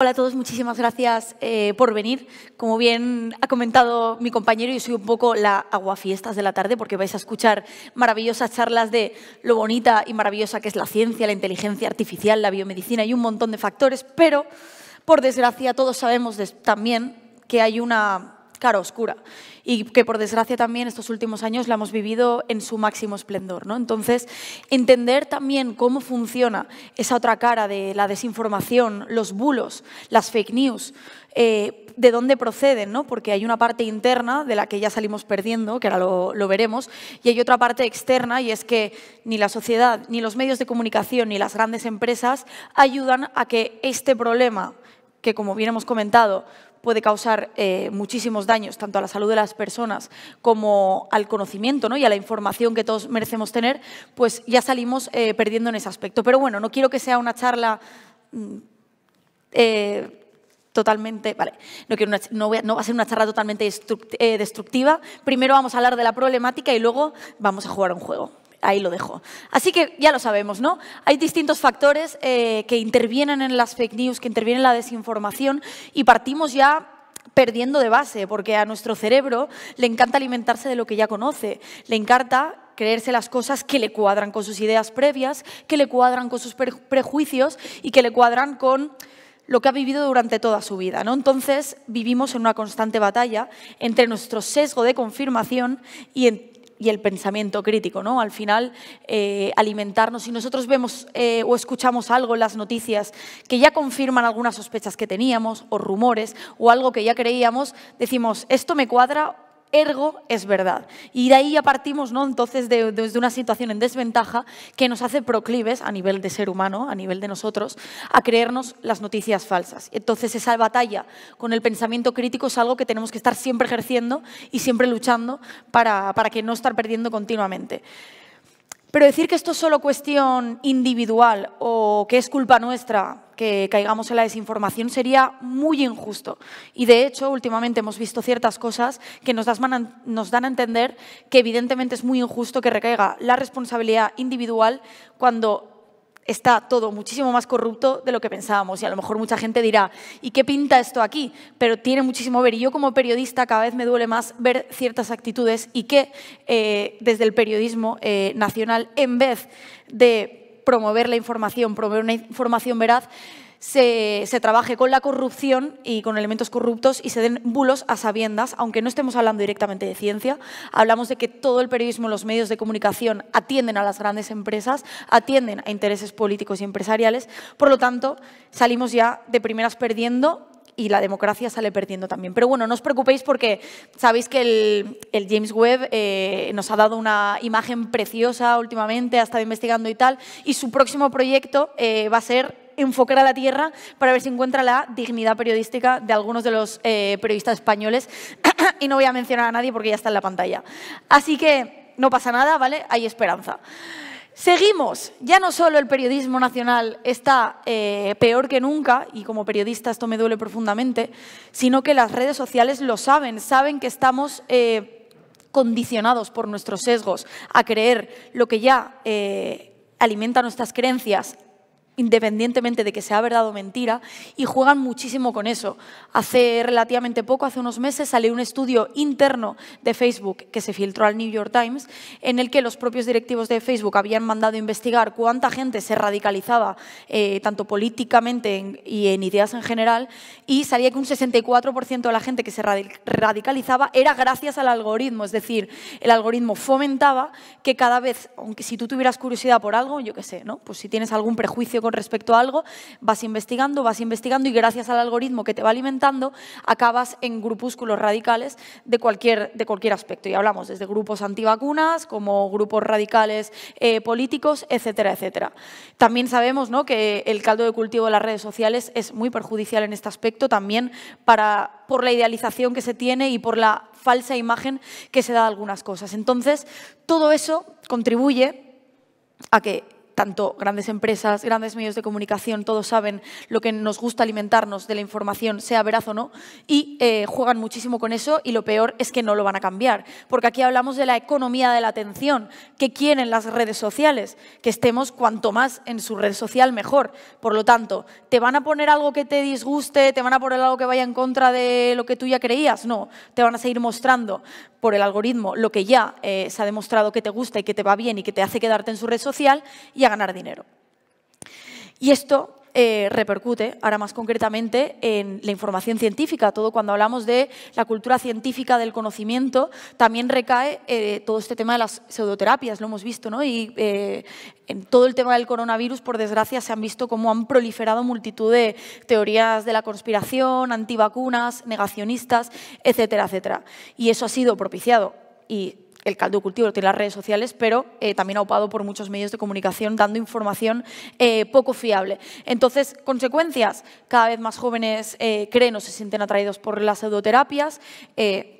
Hola a todos, muchísimas gracias eh, por venir. Como bien ha comentado mi compañero, yo soy un poco la aguafiestas de la tarde porque vais a escuchar maravillosas charlas de lo bonita y maravillosa que es la ciencia, la inteligencia artificial, la biomedicina y un montón de factores, pero por desgracia todos sabemos también que hay una cara oscura y que por desgracia también estos últimos años la hemos vivido en su máximo esplendor. ¿no? Entonces, entender también cómo funciona esa otra cara de la desinformación, los bulos, las fake news, eh, de dónde proceden, ¿no? porque hay una parte interna de la que ya salimos perdiendo, que ahora lo, veremos, y hay otra parte externa y es que ni la sociedad, ni los medios de comunicación, ni las grandes empresas ayudan a que este problema que, como bien hemos comentado, puede causar eh, muchísimos daños tanto a la salud de las personas como al conocimiento y a la información que todos merecemos tener, pues ya salimos eh, perdiendo en ese aspecto. Pero bueno, no quiero que sea una charla mm, eh, totalmente, vale, no, quiero no, va a ser una charla totalmente destructiva. Primero vamos a hablar de la problemática y luego vamos a jugar un juego ahí lo dejo. Así que ya lo sabemos, ¿no? Hay distintos factores eh, que intervienen en las fake news, que intervienen en la desinformación y partimos ya perdiendo de base, porque a nuestro cerebro le encanta alimentarse de lo que ya conoce, le encanta creerse las cosas que le cuadran con sus ideas previas, que le cuadran con sus prejuicios y que le cuadran con lo que ha vivido durante toda su vida. ¿no? Entonces vivimos en una constante batalla entre nuestro sesgo de confirmación y, y el pensamiento crítico, ¿no? Al final, eh, alimentarnos. Si nosotros vemos eh, o escuchamos algo en las noticias que ya confirman algunas sospechas que teníamos, o rumores, o algo que ya creíamos, decimos, esto me cuadra ergo es verdad. Y de ahí ya partimos, ¿no? Entonces, de, una situación en desventaja que nos hace proclives a nivel de ser humano, a nivel de nosotros, a creernos las noticias falsas. Entonces, esa batalla con el pensamiento crítico es algo que tenemos que estar siempre ejerciendo y siempre luchando para, para que no estar perdiendo continuamente. Pero decir que esto es solo cuestión individual o que es culpa nuestra que caigamos en la desinformación sería muy injusto. Y de hecho, últimamente hemos visto ciertas cosas que nos dan, a entender que evidentemente es muy injusto que recaiga la responsabilidad individual cuando está todo muchísimo más corrupto de lo que pensábamos y a lo mejor mucha gente dirá, ¿y qué pinta esto aquí? Pero tiene muchísimo ver y yo como periodista cada vez me duele más ver ciertas actitudes y que eh, desde el periodismo eh, nacional, en vez de promover la información, promover una información veraz, se, trabaje con la corrupción y con elementos corruptos y se den bulos a sabiendas, aunque no estemos hablando directamente de ciencia, hablamos de que todo el periodismo, los medios de comunicación atienden a las grandes empresas, atienden a intereses políticos y empresariales, por lo tanto salimos ya de primeras perdiendo y la democracia sale perdiendo también. Pero bueno, no os preocupéis porque sabéis que el, James Webb eh, nos ha dado una imagen preciosa últimamente, ha estado investigando y tal, y su próximo proyecto eh, va a ser enfocar a la tierra para ver si encuentra la dignidad periodística de algunos de los eh, periodistas españoles. y no voy a mencionar a nadie porque ya está en la pantalla. Así que no pasa nada, ¿vale? Hay esperanza. Seguimos. Ya no solo el periodismo nacional está eh, peor que nunca, y como periodista esto me duele profundamente, sino que las redes sociales lo saben, saben que estamos... Eh, condicionados por nuestros sesgos a creer lo que ya alimenta nuestras creencias independientemente de que sea verdad o mentira, y juegan muchísimo con eso. Hace relativamente poco, hace unos meses, salió un estudio interno de Facebook que se filtró al New York Times, en el que los propios directivos de Facebook habían mandado investigar cuánta gente se radicalizaba, eh, tanto políticamente y en ideas en general, y salía que un 64% de la gente que se radicalizaba era gracias al algoritmo, es decir, el algoritmo fomentaba que cada vez, aunque si tú tuvieras curiosidad por algo, yo qué sé, ¿no? pues si tienes algún prejuicio respecto a algo, vas investigando, vas investigando y gracias al algoritmo que te va alimentando, acabas en grupúsculos radicales de cualquier, de cualquier aspecto. Y hablamos desde grupos antivacunas, como grupos radicales eh, políticos, etcétera, etcétera. También sabemos que el caldo de cultivo de las redes sociales es muy perjudicial en este aspecto, también para, por la idealización que se tiene y por la falsa imagen que se da de algunas cosas. Entonces, todo eso contribuye a que tanto grandes empresas, grandes medios de comunicación, todos saben lo que nos gusta alimentarnos de la información, sea veraz o no, y eh, juegan muchísimo con eso y lo peor es que no lo van a cambiar, porque aquí hablamos de la economía de la atención, que quieren las redes sociales, que estemos cuanto más en su red social mejor. Por lo tanto, ¿te van a poner algo que te disguste? ¿Te van a poner algo que vaya en contra de lo que tú ya creías? No, te van a seguir mostrando por el algoritmo lo que ya eh, se ha demostrado que te gusta y que te va bien y que te hace quedarte en su red social y ganar dinero. Y esto eh, repercute, ahora más concretamente, en la información científica. Todo cuando hablamos de la cultura científica del conocimiento, también recae eh, todo este tema de las pseudoterapias, lo hemos visto, ¿no? Y eh, en todo el tema del coronavirus, por desgracia, se han visto cómo han proliferado multitud de teorías de la conspiración, antivacunas, negacionistas, etcétera, etcétera. Y eso ha sido propiciado y el caldo cultivo tiene las redes sociales, pero eh, también ha opado por muchos medios de comunicación dando información eh, poco fiable. Entonces, consecuencias, cada vez más jóvenes eh, creen o se sienten atraídos por las pseudoterapias,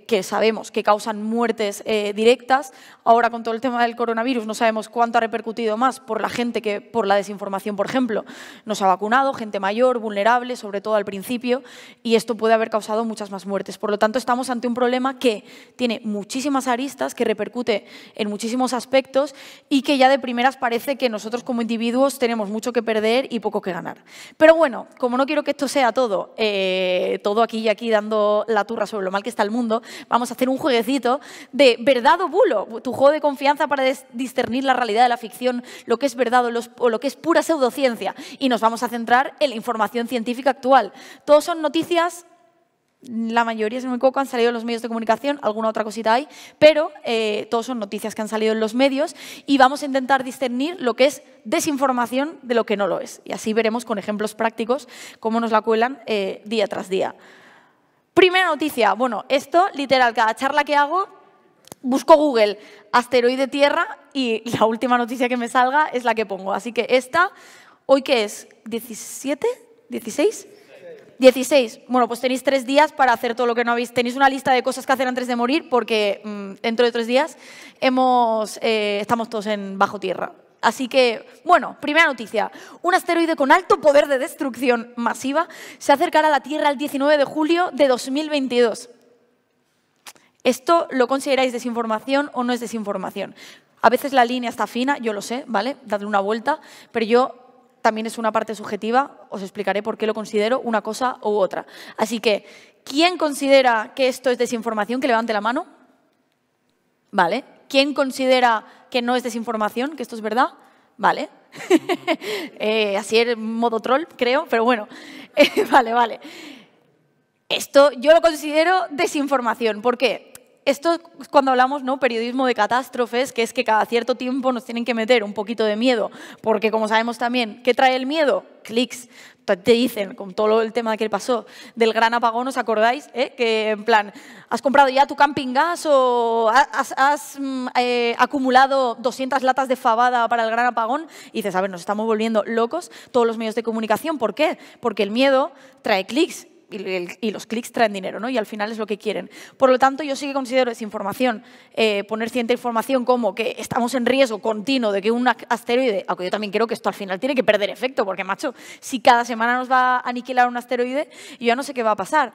que sabemos que causan muertes eh, directas. Ahora con todo el tema del coronavirus no sabemos cuánto ha repercutido más por la gente que por la desinformación, por ejemplo. Nos ha vacunado gente mayor, vulnerable, sobre todo al principio, y esto puede haber causado muchas más muertes. Por lo tanto, estamos ante un problema que tiene muchísimas aristas, que repercute en muchísimos aspectos y que ya de primeras parece que nosotros como individuos tenemos mucho que perder y poco que ganar. Pero bueno, como no quiero que esto sea todo, eh, todo aquí y aquí dando la turra sobre lo mal que está el mundo, vamos a hacer un jueguecito de verdad o bulo, tu juego de confianza para discernir la realidad de la ficción, lo que es verdad o, lo que es pura pseudociencia. Y nos vamos a centrar en la información científica actual. Todos son noticias la mayoría, es muy poco, han salido en los medios de comunicación, alguna otra cosita hay, pero eh, todos son noticias que han salido en los medios y vamos a intentar discernir lo que es desinformación de lo que no lo es. Y así veremos con ejemplos prácticos cómo nos la cuelan eh, día tras día. Primera noticia, bueno, esto literal, cada charla que hago busco Google asteroide Tierra y la última noticia que me salga es la que pongo. Así que esta, hoy qué es, ¿17? ¿16? 16. Bueno, pues tenéis tres días para hacer todo lo que no habéis. Tenéis una lista de cosas que hacer antes de morir porque mm, dentro de tres días hemos, eh, estamos todos en bajo tierra. Así que, bueno, primera noticia. Un asteroide con alto poder de destrucción masiva se acercará a la Tierra el 19 de julio de 2022. ¿Esto lo consideráis desinformación o no es desinformación? A veces la línea está fina, yo lo sé, ¿vale? Dadle una vuelta, pero yo también es una parte subjetiva, os explicaré por qué lo considero una cosa u otra. Así que, ¿quién considera que esto es desinformación? Que levante la mano. Vale, ¿Quién considera que no es desinformación, que esto es verdad? Vale. Eh, así es modo troll, creo, pero bueno. Eh, vale, vale. Esto yo lo considero desinformación. ¿Por qué? Esto es cuando hablamos, ¿no? Periodismo de catástrofes, que es que cada cierto tiempo nos tienen que meter un poquito de miedo, porque como sabemos también, ¿qué trae el miedo? Clics. Te dicen, con todo el tema que pasó del gran apagón, ¿os acordáis? ¿Eh? Que en plan, ¿has comprado ya tu camping gas o has, mm, eh, acumulado 200 latas de fabada para el gran apagón? Y dices, a ver, nos estamos volviendo locos todos los medios de comunicación. ¿Por qué? Porque el miedo trae clics y, los clics traen dinero, ¿no? Y al final es lo que quieren. Por lo tanto, yo sí que considero desinformación, información, eh, poner cierta información como que estamos en riesgo continuo de que un asteroide, aunque yo también creo que esto al final tiene que perder efecto, porque macho, si cada semana nos va a aniquilar un asteroide, yo ya no sé qué va a pasar.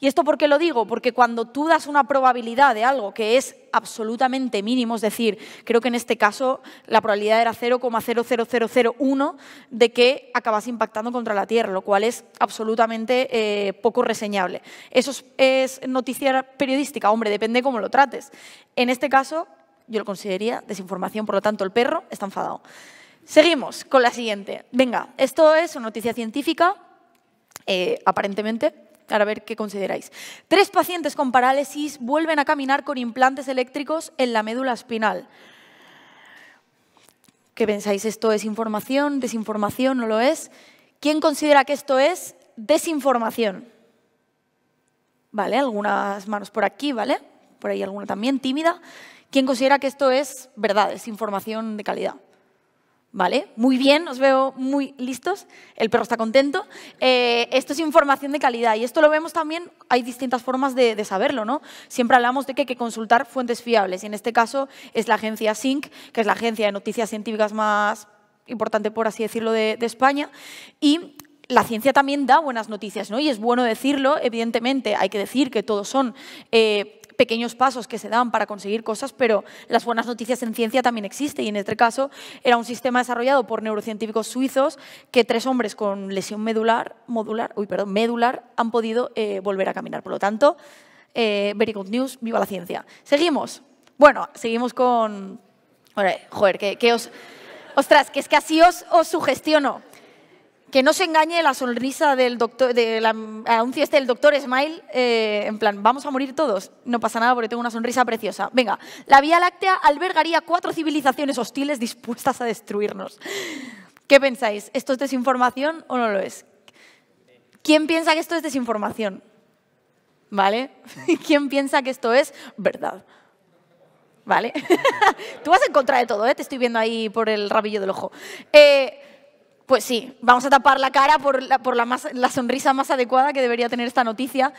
¿Y esto por qué lo digo? Porque cuando tú das una probabilidad de algo que es absolutamente mínimo, es decir, creo que en este caso la probabilidad era 0,00001 de que acabas impactando contra la Tierra, lo cual es absolutamente eh, poco reseñable. Eso es, noticia periodística, hombre, depende cómo lo trates. En este caso, yo lo consideraría desinformación, por lo tanto, el perro está enfadado. Seguimos con la siguiente. Venga, esto es una noticia científica, eh, aparentemente. Ahora a ver qué consideráis. Tres pacientes con parálisis vuelven a caminar con implantes eléctricos en la médula espinal. ¿Qué pensáis? ¿Esto es información? ¿Desinformación? ¿No lo es? ¿Quién considera que esto es desinformación. ¿Vale? Algunas manos por aquí, ¿vale? Por ahí alguna también, tímida. ¿Quién considera que esto es verdad, es información de calidad? ¿Vale? Muy bien, os veo muy listos. El perro está contento. Eh, esto es información de calidad y esto lo vemos también, hay distintas formas de, saberlo, ¿no? Siempre hablamos de que hay que consultar fuentes fiables y en este caso es la agencia SINC, que es la agencia de noticias científicas más importante, por así decirlo, de, de España. Y la ciencia también da buenas noticias, ¿no? Y es bueno decirlo, evidentemente, hay que decir que todos son eh, pequeños pasos que se dan para conseguir cosas, pero las buenas noticias en ciencia también existen. Y en este caso era un sistema desarrollado por neurocientíficos suizos que tres hombres con lesión medular, modular, uy, perdón, medular han podido eh, volver a caminar. Por lo tanto, eh, very good news, viva la ciencia. Seguimos. Bueno, seguimos con... Joder, que, os... Ostras, que es que así os sugestiono que no se engañe la sonrisa del doctor, de la este del doctor Smile, eh, en plan, vamos a morir todos. No pasa nada porque tengo una sonrisa preciosa. Venga, la Vía Láctea albergaría cuatro civilizaciones hostiles dispuestas a destruirnos. ¿Qué pensáis? ¿Esto es desinformación o no lo es? ¿Quién piensa que esto es desinformación? ¿Vale? ¿Quién piensa que esto es verdad? ¿Vale? Tú vas en contra de todo, ¿eh? Te estoy viendo ahí por el rabillo del ojo. Eh, pues sí, vamos a tapar la cara por, la, por la, la, sonrisa más adecuada que debería tener esta noticia.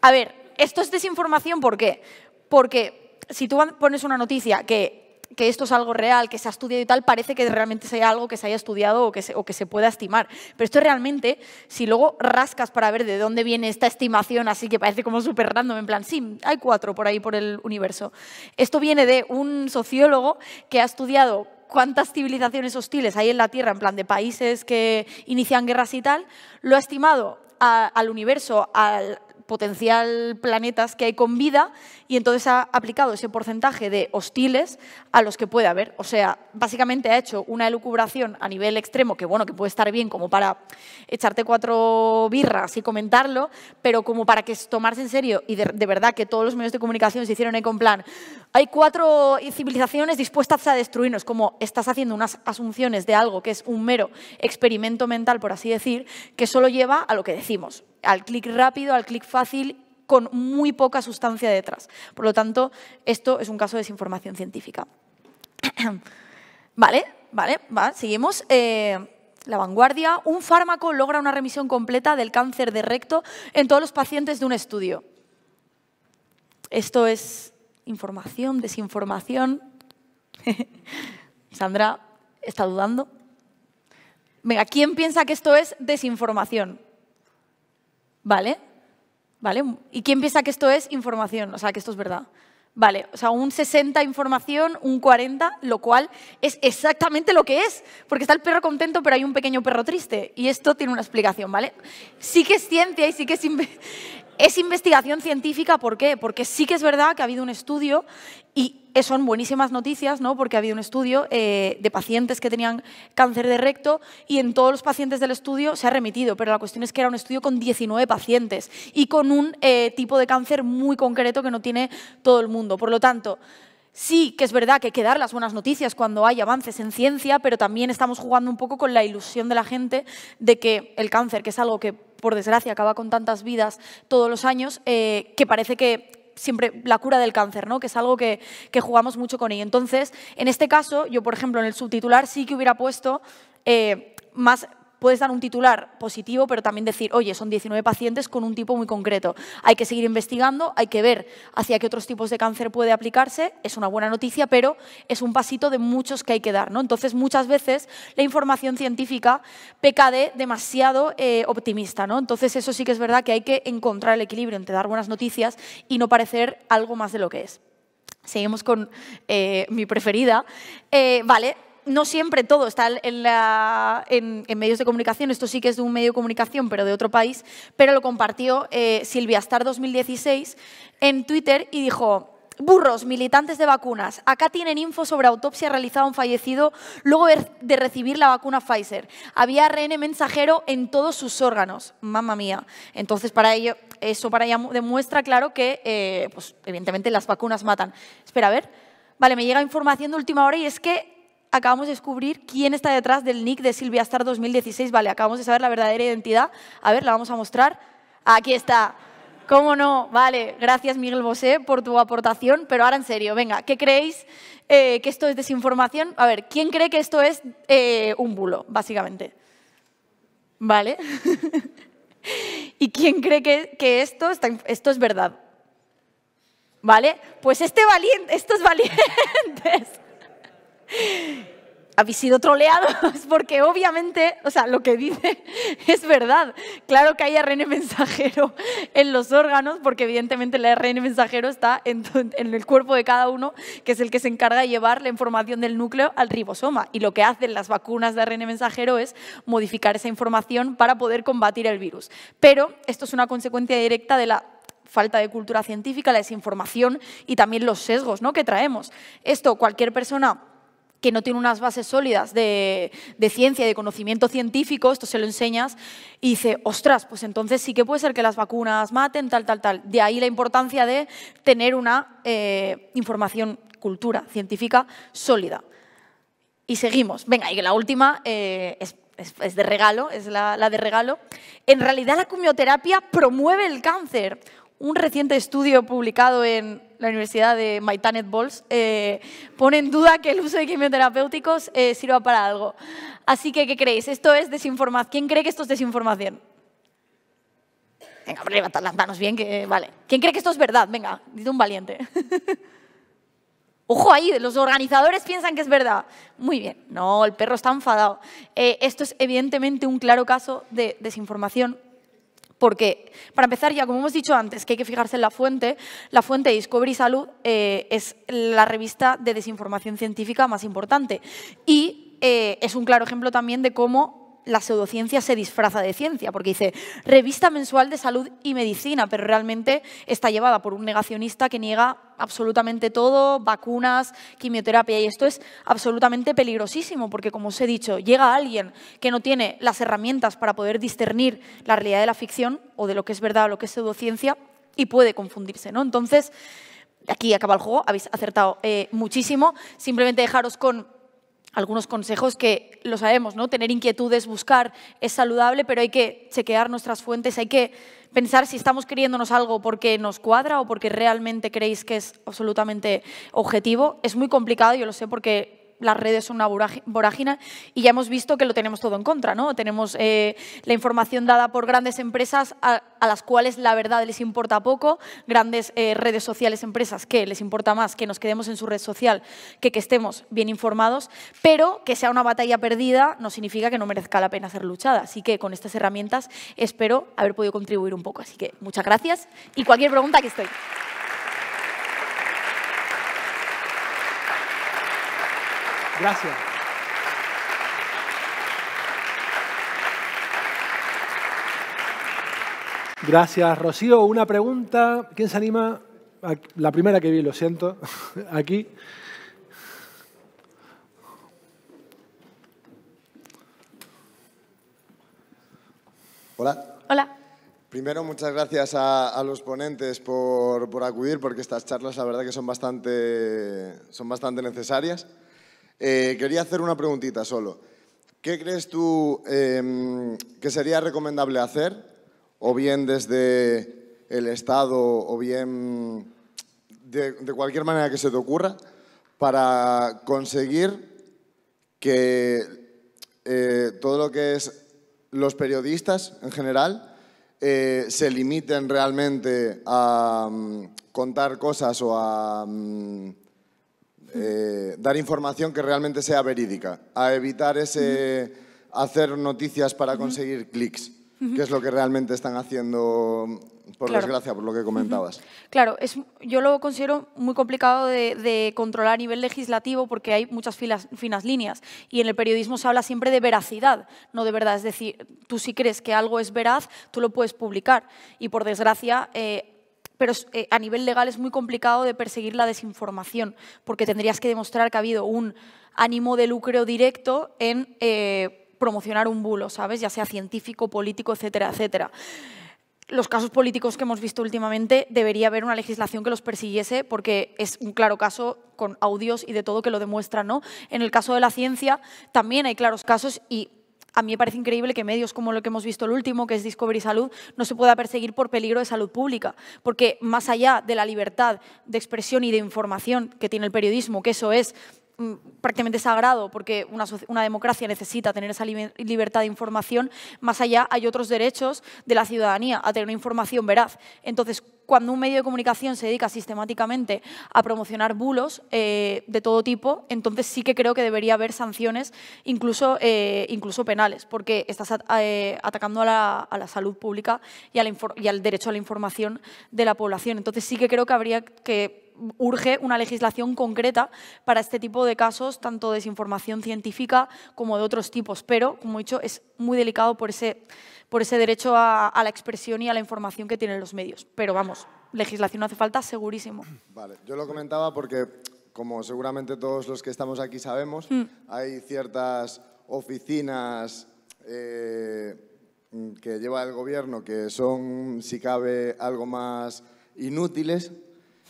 A ver, esto es desinformación, ¿por qué? Porque si tú pones una noticia que, esto es algo real, que se ha estudiado y tal, parece que realmente sea algo que se haya estudiado o que se, o que se pueda estimar. Pero esto realmente, si luego rascas para ver de dónde viene esta estimación, así que parece como súper random, en plan, sí, hay cuatro por ahí por el universo. Esto viene de un sociólogo que ha estudiado cuántas civilizaciones hostiles hay en la Tierra, en plan de países que inician guerras y tal, lo ha estimado al universo, al, potencial planetas que hay con vida y entonces ha aplicado ese porcentaje de hostiles a los que puede haber. O sea, básicamente ha hecho una elucubración a nivel extremo que, bueno, que puede estar bien como para echarte cuatro birras y comentarlo, pero como para que tomarse en serio y de, verdad que todos los medios de comunicación se hicieron con plan, hay cuatro civilizaciones dispuestas a destruirnos, como estás haciendo unas asunciones de algo que es un mero experimento mental, por así decir, que solo lleva a lo que decimos al clic rápido, al clic fácil con muy poca sustancia detrás. Por lo tanto, esto es un caso de desinformación científica. vale, vale, seguimos. Eh, la vanguardia, un fármaco logra una remisión completa del cáncer de recto en todos los pacientes de un estudio. Esto es información, desinformación. Sandra está dudando. Venga, ¿quién piensa que esto es desinformación? ¿Vale? ¿Vale? ¿Y quién piensa que esto es información? O sea, que esto es verdad. Vale, o sea, un 60 información, un 40, lo cual es exactamente lo que es, porque está el perro contento, pero hay un pequeño perro triste, y esto tiene una explicación, ¿vale? Sí que es ciencia y sí que es... Es investigación científica, ¿por qué? Porque sí que es verdad que ha habido un estudio y son buenísimas noticias, ¿no? Porque ha habido un estudio eh, de pacientes que tenían cáncer de recto y en todos los pacientes del estudio se ha remitido, pero la cuestión es que era un estudio con 19 pacientes y con un eh, tipo de cáncer muy concreto que no tiene todo el mundo. Por lo tanto, Sí, que es verdad que hay que dar las buenas noticias cuando hay avances en ciencia, pero también estamos jugando un poco con la ilusión de la gente de que el cáncer, que es algo que por desgracia acaba con tantas vidas todos los años, eh, que parece que siempre la cura del cáncer, ¿no? que es algo que, jugamos mucho con ello. Entonces, en este caso, yo, por ejemplo, en el subtitular sí que hubiera puesto eh, más puedes dar un titular positivo, pero también decir, oye, son 19 pacientes con un tipo muy concreto. Hay que seguir investigando, hay que ver hacia qué otros tipos de cáncer puede aplicarse. Es una buena noticia, pero es un pasito de muchos que hay que dar. ¿no? Entonces, muchas veces la información científica peca de demasiado eh, optimista. ¿no? Entonces, eso sí que es verdad que hay que encontrar el equilibrio entre dar buenas noticias y no parecer algo más de lo que es. Seguimos con eh, mi preferida. Eh, vale, no siempre todo está en, medios de comunicación, esto sí que es de un medio de comunicación, pero de otro país, pero lo compartió eh, Silvia Star 2016 en Twitter y dijo, Burros, militantes de vacunas, acá tienen info sobre autopsia realizada a un fallecido luego de recibir la vacuna Pfizer. Había RN mensajero en todos sus órganos. Mamma mía. Entonces, para ello, eso para ella demuestra, claro, que eh, pues, evidentemente las vacunas matan. Espera, a ver. Vale, me llega información de última hora y es que acabamos de descubrir quién está detrás del nick de Silvia Star 2016. Vale, acabamos de saber la verdadera identidad. A ver, la vamos a mostrar. Aquí está. ¿Cómo no? Vale, gracias Miguel Bosé por tu aportación, pero ahora en serio, venga, ¿qué creéis eh, que esto es desinformación? A ver, ¿quién cree que esto es eh, un bulo, básicamente? ¿Vale? ¿Y quién cree que, esto, está, esto es verdad? ¿Vale? Pues este valiente, estos valientes habéis sido troleados porque obviamente, o sea, lo que dice es verdad. Claro que hay ARN mensajero en los órganos porque evidentemente el ARN mensajero está en, el cuerpo de cada uno, que es el que se encarga de llevar la información del núcleo al ribosoma. Y lo que hacen las vacunas de ARN mensajero es modificar esa información para poder combatir el virus. Pero esto es una consecuencia directa de la falta de cultura científica, la desinformación y también los sesgos ¿no? que traemos. Esto cualquier persona que no tiene unas bases sólidas de, ciencia y de conocimiento científico, esto se lo enseñas, y dice, ostras, pues entonces sí que puede ser que las vacunas maten, tal, tal, tal. De ahí la importancia de tener una eh, información, cultura científica sólida. Y seguimos. Venga, y la última eh, es de regalo, es la, la, de regalo. En realidad la quimioterapia promueve el cáncer. Un reciente estudio publicado en la Universidad de Maitanet Balls, eh, pone en duda que el uso de quimioterapéuticos eh, sirva para algo. Así que, ¿qué creéis? ¿Esto es desinformación? ¿Quién cree que esto es desinformación? Venga, levantad las manos bien, que vale. ¿Quién cree que esto es verdad? Venga, dite un valiente. Ojo ahí, los organizadores piensan que es verdad. Muy bien, no, el perro está enfadado. Eh, esto es evidentemente un claro caso de desinformación porque, para empezar, ya como hemos dicho antes, que hay que fijarse en la fuente, la fuente de Discovery Salud eh, es la revista de desinformación científica más importante. Y eh, es un claro ejemplo también de cómo la pseudociencia se disfraza de ciencia, porque dice revista mensual de salud y medicina, pero realmente está llevada por un negacionista que niega absolutamente todo, vacunas, quimioterapia, y esto es absolutamente peligrosísimo, porque como os he dicho, llega alguien que no tiene las herramientas para poder discernir la realidad de la ficción o de lo que es verdad o lo que es pseudociencia y puede confundirse, ¿no? Entonces, aquí acaba el juego, habéis acertado eh, muchísimo, simplemente dejaros con algunos consejos que lo sabemos, ¿no? Tener inquietudes, buscar es saludable, pero hay que chequear nuestras fuentes, hay que pensar si estamos queriéndonos algo porque nos cuadra o porque realmente creéis que es absolutamente objetivo. Es muy complicado, yo lo sé, porque las redes son una vorágina y ya hemos visto que lo tenemos todo en contra, ¿no? Tenemos eh, la información dada por grandes empresas a, las cuales la verdad les importa poco, grandes eh, redes sociales, empresas que les importa más que nos quedemos en su red social que que estemos bien informados, pero que sea una batalla perdida no significa que no merezca la pena ser luchada. Así que con estas herramientas espero haber podido contribuir un poco. Así que muchas gracias y cualquier pregunta aquí estoy. Gracias. Gracias, Rocío. Una pregunta. ¿Quién se anima? La primera que vi, lo siento, aquí. Hola. Hola. Primero, muchas gracias a, los ponentes por, acudir, porque estas charlas la verdad que son son bastante necesarias. Eh, quería hacer una preguntita solo. ¿Qué crees tú em, que sería recomendable hacer? O bien desde el Estado, o bien de, cualquier manera que se te ocurra, para conseguir que eh, todo lo que es los periodistas en general eh, se limiten realmente a mm, contar cosas o a mm, eh, dar información que realmente sea verídica, a evitar ese hacer noticias para conseguir clics, que es lo que realmente están haciendo, por desgracia, por lo que comentabas. Claro, es, yo lo considero muy complicado de, controlar a nivel legislativo porque hay muchas filas, finas líneas y en el periodismo se habla siempre de veracidad, no de verdad. Es decir, tú si crees que algo es veraz, tú lo puedes publicar y, por desgracia, eh, pero eh, a nivel legal es muy complicado de perseguir la desinformación, porque tendrías que demostrar que ha habido un ánimo de lucro directo en eh, promocionar un bulo, ¿sabes? Ya sea científico, político, etcétera, etcétera los casos políticos que hemos visto últimamente, debería haber una legislación que los persiguiese, porque es un claro caso con audios y de todo que lo demuestra, ¿no? En el caso de la ciencia también hay claros casos y a mí me parece increíble que medios como lo que hemos visto el último, que es Discovery Salud, no se pueda perseguir por peligro de salud pública, porque más allá de la libertad de expresión y de información que tiene el periodismo, que eso es Mm, prácticamente sagrado, porque una, democracia necesita tener esa libertad de información, más allá hay otros derechos de la ciudadanía a tener una información veraz. Entonces, cuando un medio de comunicación se dedica sistemáticamente a promocionar bulos eh, de todo tipo, entonces sí que creo que debería haber sanciones, incluso, eh, incluso penales, porque estás eh, atacando a la, salud pública y, y al derecho a la información de la población. Entonces sí que creo que habría que urge una legislación concreta para este tipo de casos, tanto de desinformación científica como de otros tipos. Pero, como he dicho, es muy delicado por ese, por ese derecho a, la expresión y a la información que tienen los medios. Pero vamos, legislación no hace falta, segurísimo. Vale, yo lo comentaba porque, como seguramente todos los que estamos aquí sabemos, mm. hay ciertas oficinas... Eh, que lleva el gobierno, que son, si cabe, algo más inútiles,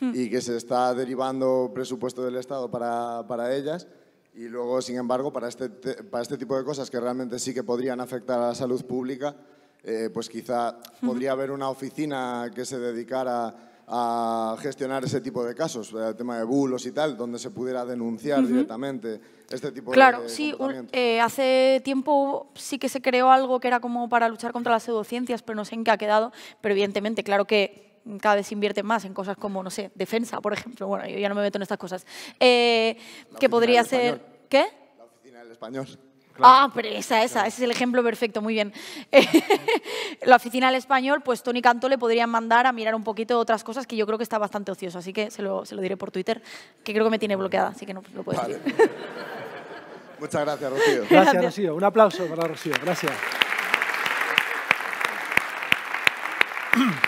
y que se está derivando presupuesto del Estado para, ellas. Y luego, sin embargo, para este, para este tipo de cosas que realmente sí que podrían afectar a la salud pública, eh, pues quizá podría haber una oficina que se dedicara a gestionar ese tipo de casos, eh, el tema de bulos y tal, donde se pudiera denunciar directamente este tipo claro, de Claro, sí, eh, hace tiempo sí que se creó algo que era como para luchar contra las pseudociencias, pero no sé en qué ha quedado, pero evidentemente, claro que cada vez se invierte más en cosas como, no sé, defensa, por ejemplo. Bueno, yo ya no me meto en estas cosas. Eh, podría ser... ¿Qué? La oficina del español. Ah, pero esa, esa, ese es el ejemplo perfecto, muy bien. la oficina del español, pues Tony Cantó le podrían mandar a mirar un poquito otras cosas que yo creo que está bastante ocioso, así que se lo, diré por Twitter, que creo que me tiene bloqueada, así que no lo puedo decir. Muchas gracias, Rocío. gracias, Rocío. Un aplauso para Rocío. Gracias.